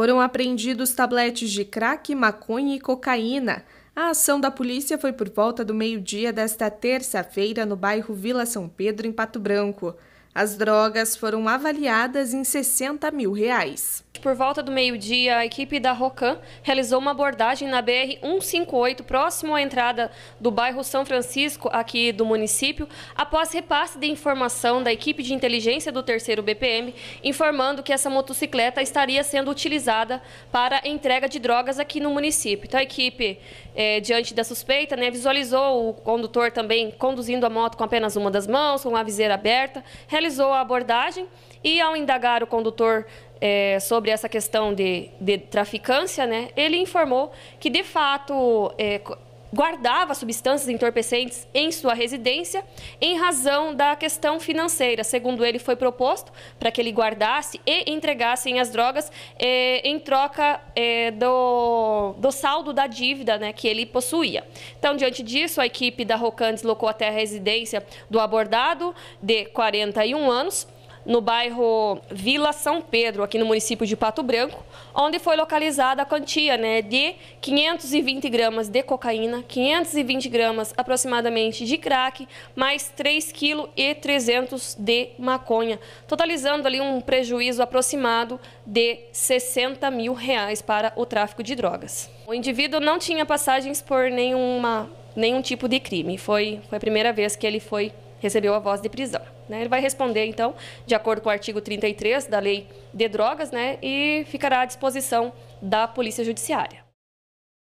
Foram apreendidos tabletes de crack, maconha e cocaína. A ação da polícia foi por volta do meio-dia desta terça-feira no bairro Vila São Pedro, em Pato Branco. As drogas foram avaliadas em 60 mil reais. Por volta do meio-dia, a equipe da Rocan realizou uma abordagem na BR-158, próximo à entrada do bairro São Francisco, aqui do município, após repasse de informação da equipe de inteligência do Terceiro BPM, informando que essa motocicleta estaria sendo utilizada para entrega de drogas aqui no município. Então, a equipe, é, diante da suspeita, né, visualizou o condutor também conduzindo a moto com apenas uma das mãos, com a viseira aberta, realizou a abordagem e, ao indagar o condutor é, sobre essa questão de, de traficância, né, ele informou que, de fato, é, guardava substâncias entorpecentes em sua residência em razão da questão financeira. Segundo ele, foi proposto para que ele guardasse e entregassem as drogas eh, em troca eh, do, do saldo da dívida né, que ele possuía. Então, diante disso, a equipe da Rocan deslocou até a residência do abordado, de 41 anos, no bairro Vila São Pedro, aqui no município de Pato Branco, onde foi localizada a quantia né, de 520 gramas de cocaína, 520 gramas aproximadamente de crack, mais 3,3 kg de maconha, totalizando ali um prejuízo aproximado de 60 mil reais para o tráfico de drogas. O indivíduo não tinha passagens por nenhuma, nenhum tipo de crime, foi, foi a primeira vez que ele foi recebeu a voz de prisão. Né? Ele vai responder, então, de acordo com o artigo 33 da Lei de Drogas, né? e ficará à disposição da Polícia Judiciária.